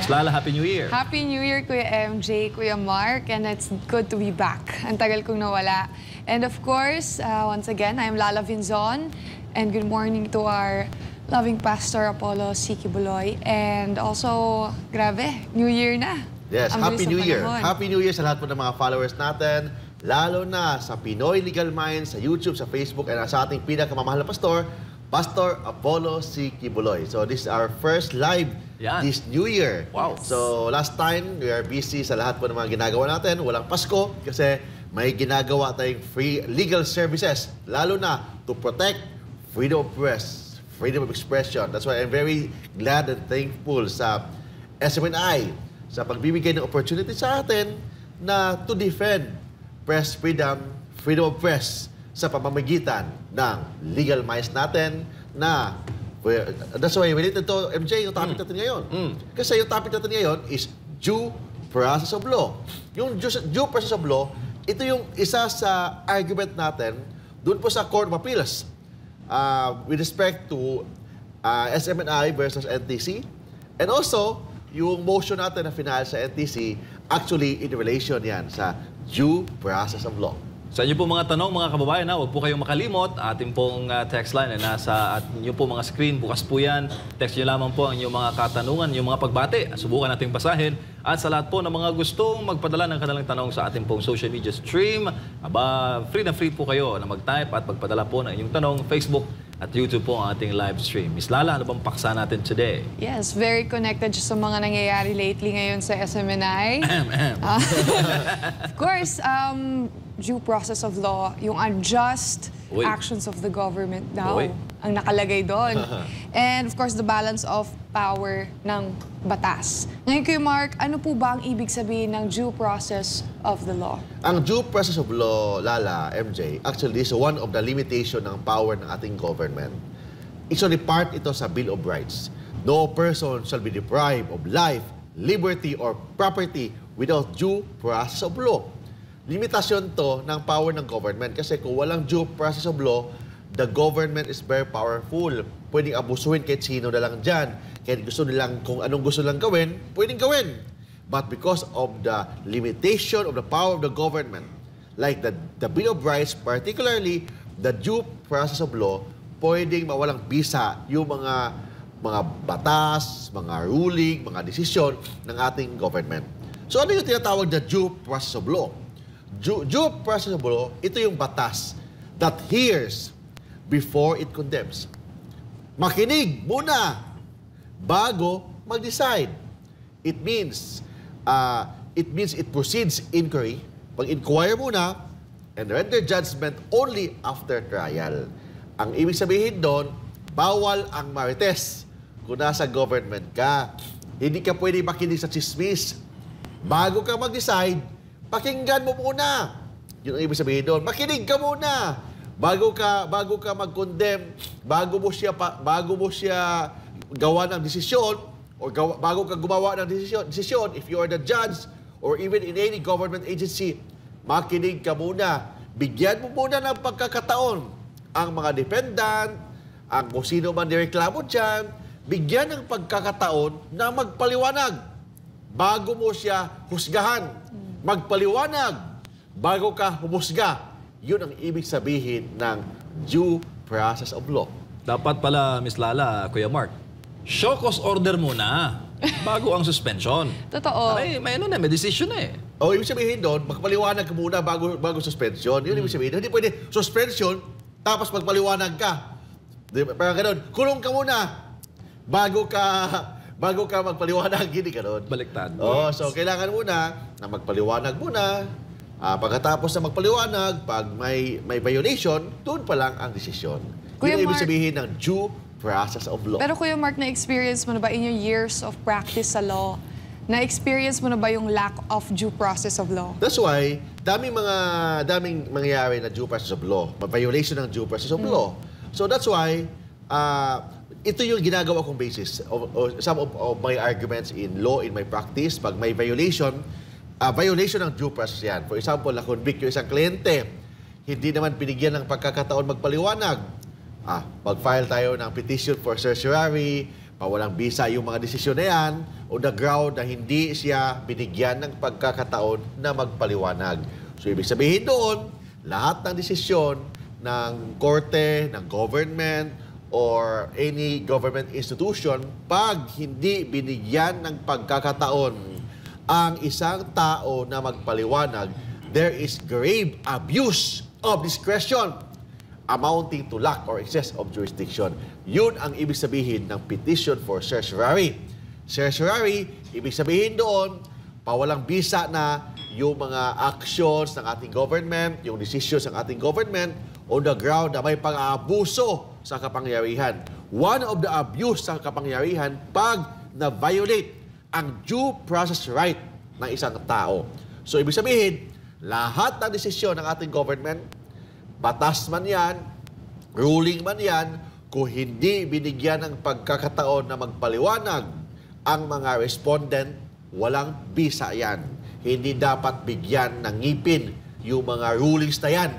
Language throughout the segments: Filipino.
Yes, Lala, Happy New Year! Happy New Year, Kuya MJ, Kuya Mark, and it's good to be back. Ang tagal kong nawala. And of course, uh, once again, I'm Lala Vinzon, and good morning to our loving pastor, Apollo Siki Buloy. And also, grabe, New Year na. Yes, Ang Happy New Year! Panahon. Happy New Year sa lahat po ng mga followers natin, lalo na sa Pinoy Legal Minds, sa YouTube, sa Facebook, and sa ating pinakamamahal na pastor, Pastor Apollo C. Kibuloy. So this is our first live Yan. this New Year. Wow. So last time, we are busy sa lahat po ng mga ginagawa natin. Walang Pasko kasi may ginagawa tayong free legal services, lalo na to protect freedom of press, freedom of expression. That's why I'm very glad and thankful sa SMNI sa pagbibigay ng opportunity sa atin na to defend press freedom, freedom of press, sa pamamagitan ng legal minds natin na that's why we need to, MJ, yung topic mm. natin ngayon. Mm. Kasi yung topic natin ngayon is due process of law. Yung due, due process of law, ito yung isa sa argument natin doon po sa Court of Appeals uh, with respect to uh, SMNI versus NTC and also yung motion natin na final sa NTC actually in relation yan sa due process of law. Sa inyo po mga tanong, mga kababayan, ha, huwag po kayong makalimot. Ating pong uh, text line na nasa at inyo po mga screen, bukas po yan. Text nyo lamang po ang inyong mga katanungan, yung mga pagbate. Subukan nating basahin. At sa lahat po ng mga gustong magpadala ng kanilang tanong sa ating pong social media stream, aba, free na free po kayo na mag-type at magpadala po ng inyong tanong, Facebook, at YouTube po ang ating live stream. Miss Lala, ano bang paksa natin today? Yes, very connected sa mga nangyayari lately ngayon sa SMNI. uh, ah, of course, um, due process of law, yung unjust Uy. actions of the government daw Uy. ang nakalagay doon. Uh-huh. And of course, the balance of power ng batas. Ngayon kayo, Mark, ano po ba ang ibig sabihin ng due process of the law? Ang due process of law, Lala, MJ, actually is one of the limitation ng power ng ating government. Actually, part ito sa Bill of Rights. No person shall be deprived of life, liberty, or property without due process of law limitasyon to ng power ng government. Kasi kung walang due process of law, the government is very powerful. Pwedeng abusuhin kahit sino na lang dyan. Kahit gusto nilang, kung anong gusto lang gawin, pwedeng gawin. But because of the limitation of the power of the government, like the, the Bill of Rights, particularly the due process of law, pwedeng mawalang bisa yung mga mga batas, mga ruling, mga desisyon ng ating government. So ano yung tinatawag na due process of law? due, due process of law, ito yung batas that hears before it condemns. Makinig muna bago mag-decide. It means, uh, it means it proceeds inquiry. Pag-inquire muna and render judgment only after trial. Ang ibig sabihin doon, bawal ang marites kung nasa government ka. Hindi ka pwede makinig sa chismis. Bago ka mag-decide, Pakinggan mo muna. Yun ang ibig sabihin doon. Makinig ka muna bago ka bago ka mag-condemn, bago mo siya bago mo siya gawa ng desisyon or gawa, bago ka gumawa ng desisyon, desisyon if you are the judge or even in any government agency, makinig ka muna. Bigyan mo muna ng pagkakataon ang mga dependant, ang kung sino man nireklamo dyan, bigyan ng pagkakataon na magpaliwanag bago mo siya husgahan magpaliwanag bago ka humusga. Yun ang ibig sabihin ng due process of law. Dapat pala, Miss Lala, Kuya Mark, show cause order muna bago ang suspension. Totoo. Ay, may ano na, may decision eh. O, oh, ibig sabihin doon, magpaliwanag ka muna bago, bago suspension. Yun hmm. ibig sabihin. Hindi pwede suspension, tapos magpaliwanag ka. Di ba? Parang ganun. Kulong ka muna bago ka bago ka magpaliwanag, hindi karon. Baliktad. Oh, so kailangan muna na magpaliwanag muna. Ah, pagkatapos na magpaliwanag, pag may may violation, doon pa lang ang desisyon. Kuya Yun ang sabihin ng due process of law. Pero Kuya Mark, na-experience mo na ba in your years of practice sa law, na-experience mo na ba yung lack of due process of law? That's why, daming mga, daming mangyayari na due process of law, violation ng due process of hmm. law. So that's why, ah, ito yung ginagawa kong basis of, some of, of my arguments in law, in my practice. Pag may violation, uh, violation ng due process yan. For example, na-convict yung isang kliyente, hindi naman pinigyan ng pagkakataon magpaliwanag. Ah, pag file tayo ng petition for certiorari, mawalang bisa yung mga desisyon na yan, o the ground na hindi siya binigyan ng pagkakataon na magpaliwanag. So, ibig sabihin doon, lahat ng desisyon ng korte, ng government, or any government institution pag hindi binigyan ng pagkakataon ang isang tao na magpaliwanag, there is grave abuse of discretion amounting to lack or excess of jurisdiction. Yun ang ibig sabihin ng petition for certiorari. Certiorari, ibig sabihin doon, pawalang bisa na yung mga actions ng ating government, yung decisions ng ating government on the ground na may pang-aabuso sa kapangyarihan. One of the abuse sa kapangyarihan pag na-violate ang due process right ng isang tao. So, ibig sabihin, lahat ng desisyon ng ating government, batas man yan, ruling man yan, kung hindi binigyan ng pagkakataon na magpaliwanag ang mga respondent, walang bisa yan. Hindi dapat bigyan ng ngipin yung mga rulings na yan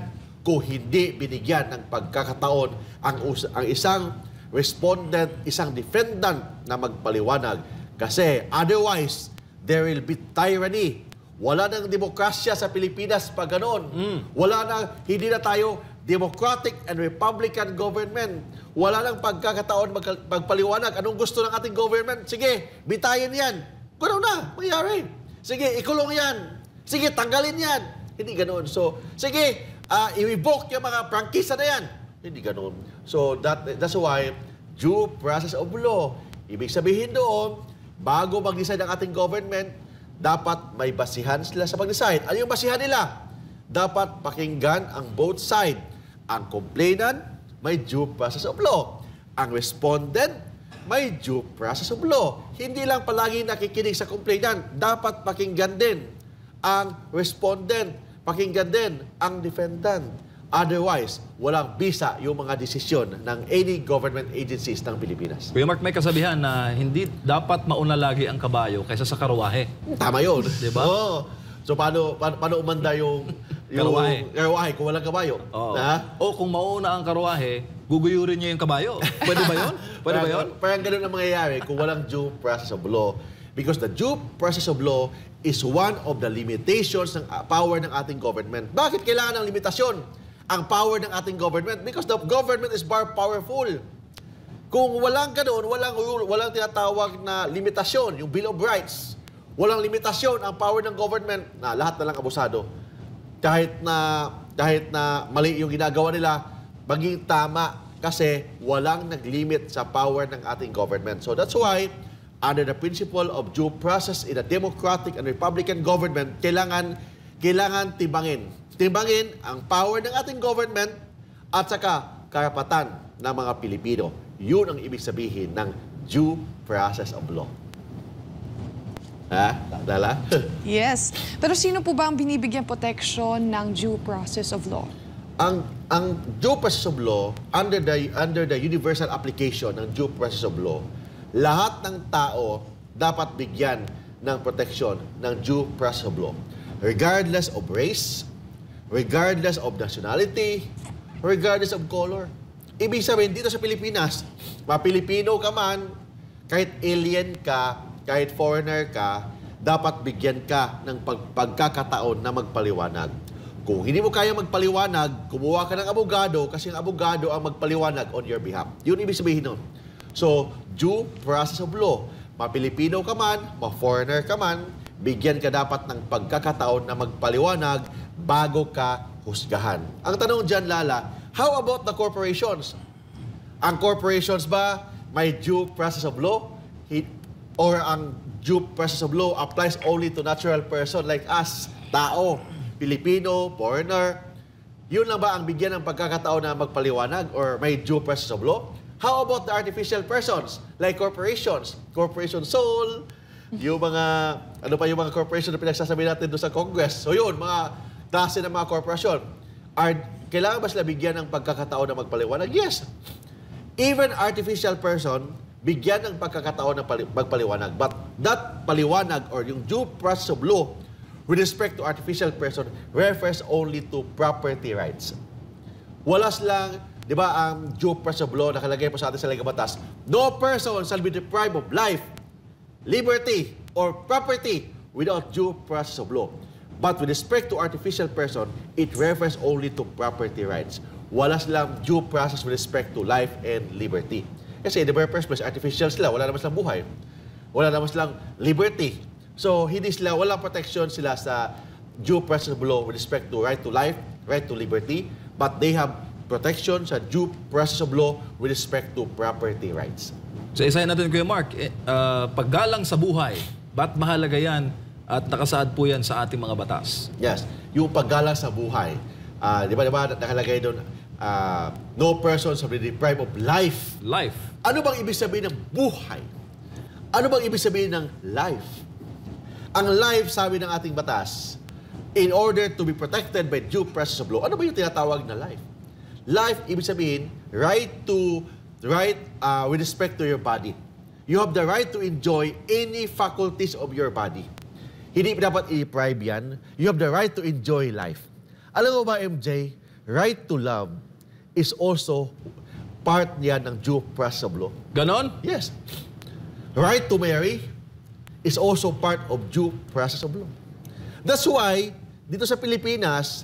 kung hindi binigyan ng pagkakataon ang, ang isang respondent, isang defendant na magpaliwanag. Kasi otherwise, there will be tyranny. Wala nang demokrasya sa Pilipinas pag ganun. Mm. Wala na, hindi na tayo democratic and republican government. Wala nang pagkakataon mag, magpaliwanag. Anong gusto ng ating government? Sige, bitayin yan. Ganoon na, mangyari. Sige, ikulong yan. Sige, tanggalin yan. Hindi ganoon. So, sige, uh, ah, i-evoke yung mga prangkisa na yan. Hindi ganun. So that, that's why due process of law. Ibig sabihin doon, bago mag-decide ang ating government, dapat may basihan sila sa pag-decide. Ano yung basihan nila? Dapat pakinggan ang both side. Ang complainant, may due process of law. Ang respondent, may due process of law. Hindi lang palagi nakikinig sa complainant, dapat pakinggan din ang respondent Pakinggan din ang defendant. Otherwise, walang bisa yung mga desisyon ng any government agencies ng Pilipinas. Kuya Mark, may kasabihan na hindi dapat mauna lagi ang kabayo kaysa sa karawahe. Tama yun. diba? Oo. Oh. So paano, paano, paano umanda yung, yung karawahe. kung walang kabayo? Oo. Na? O kung mauna ang karawahe, guguyurin niya yung kabayo. Pwede ba yun? Pwede parang, ba yun? Parang ganun ang mangyayari kung walang due process of law. Because the due process of law is one of the limitations ng ah, power ng ating government. Bakit kailangan ng limitasyon ang power ng ating government? Because the government is far powerful. Kung walang ganoon, walang, walang tinatawag na limitasyon, yung Bill of Rights, walang limitasyon ang power ng government, na lahat na lang abusado. Kahit na, kahit na mali yung ginagawa nila, maging tama kasi walang naglimit sa power ng ating government. So that's why under the principle of due process in a democratic and republican government, kailangan, kailangan timbangin. Timbangin ang power ng ating government at saka karapatan ng mga Pilipino. Yun ang ibig sabihin ng due process of law. Ha? Dala? yes. Pero sino po ba ang binibigyan protection ng due process of law? Ang ang due process of law under the under the universal application ng due process of law lahat ng tao dapat bigyan ng proteksyon ng due process of law. Regardless of race, regardless of nationality, regardless of color. Ibig sabihin, dito sa Pilipinas, mapilipino ka man, kahit alien ka, kahit foreigner ka, dapat bigyan ka ng pag pagkakataon na magpaliwanag. Kung hindi mo kaya magpaliwanag, kumuha ka ng abogado kasi ang abogado ang magpaliwanag on your behalf. Yun ibig sabihin nun. So, due process of law. Mapilipino ka man, ma-foreigner ka man, bigyan ka dapat ng pagkakataon na magpaliwanag bago ka husgahan. Ang tanong dyan, Lala, how about the corporations? Ang corporations ba may due process of law? Or ang due process of law applies only to natural person like us, tao, Pilipino, foreigner? Yun lang ba ang bigyan ng pagkakataon na magpaliwanag or may due process of law? How about the artificial persons? Like corporations, Corporation soul. yung mga, ano pa yung mga corporation na pinagsasabi natin doon sa Congress. So yun, mga klase ng mga corporation. Are, kailangan ba sila bigyan ng pagkakataon na magpaliwanag? Yes. Even artificial person, bigyan ng pagkakataon na pali- magpaliwanag. But that paliwanag or yung due process of law with respect to artificial person refers only to property rights. Walas lang Di ba, ang due process of law, nakalagay po sa atin sa Ligang Batas, no person shall be deprived of life, liberty, or property without due process of law. But with respect to artificial person, it refers only to property rights. Wala silang due process with respect to life and liberty. Kasi in the very first place, artificial sila. Wala naman silang buhay. Wala naman silang liberty. So, hindi sila, wala protection sila sa due process of law with respect to right to life, right to liberty, but they have protection sa due process of law with respect to property rights. So isayin natin Kuya Mark, eh, uh, paggalang sa buhay, ba't mahalaga yan at nakasaad po yan sa ating mga batas? Yes, yung paggalang sa buhay. Uh, di ba di diba nakalagay doon, uh, no person shall be deprived of life. Life. Ano bang ibig sabihin ng buhay? Ano bang ibig sabihin ng life? Ang life, sabi ng ating batas, in order to be protected by due process of law, ano ba yung tinatawag na life? Life, ibig sabihin, right to, right uh, with respect to your body. You have the right to enjoy any faculties of your body. Hindi dapat i-deprive yan. You have the right to enjoy life. Alam mo ba, MJ, right to love is also part niya ng due process of law. Ganon? Yes. Right to marry is also part of due process of law. That's why, dito sa Pilipinas,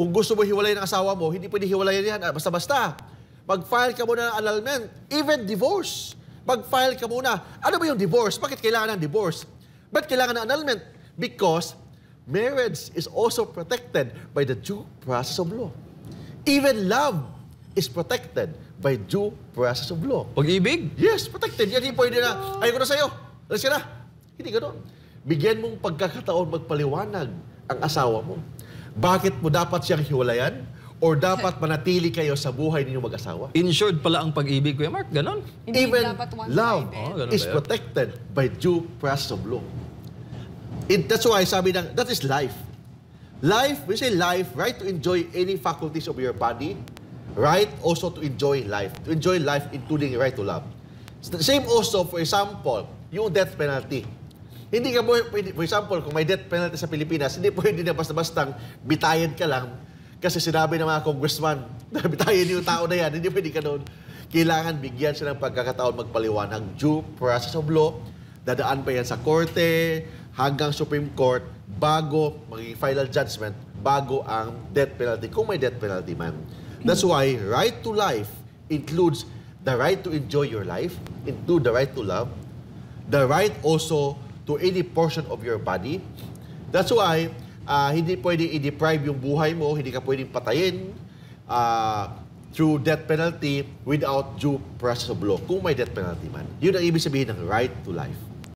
kung gusto mo hiwalay ng asawa mo, hindi pwede hiwalayan yan ah, basta-basta. Mag-file ka muna ng annulment, even divorce. Mag-file ka muna. Ano ba yung divorce? Bakit kailangan ng divorce? Ba't kailangan ng annulment? Because marriage is also protected by the due process of law. Even love is protected by due process of law. Pag-ibig? Yes, protected. Yan hindi pwede na, ayoko na sa'yo, alas ka na. Hindi ganun. Bigyan mong pagkakataon magpaliwanag ang asawa mo bakit mo dapat siyang hiwalayan? Or dapat manatili kayo sa buhay ninyong mag-asawa? Insured pala ang pag-ibig, Kuya Mark. Ganon. Even love oh, is protected by due process of law. It, that's why sabi ng, that is life. Life, we say life, right to enjoy any faculties of your body, right also to enjoy life. To enjoy life, including right to love. the same also, for example, yung death penalty. Hindi ka pwede, for example, kung may death penalty sa Pilipinas, hindi pwede na basta-bastang bitayan ka lang kasi sinabi ng mga congressman na bitayan yung tao na yan, hindi pwede ka doon. Kailangan bigyan siya ng pagkakataon magpaliwanag. Due process of law, dadaan pa yan sa korte, hanggang Supreme Court, bago maging final judgment, bago ang death penalty, kung may death penalty man. That's why right to life includes the right to enjoy your life, include the right to love, the right also to any portion of your body. That's why, uh, hindi pwede i-deprive yung buhay mo, hindi ka pwedeng patayin uh, through death penalty without due process of law, kung may death penalty man. Yun ang ibig sabihin ng right to life.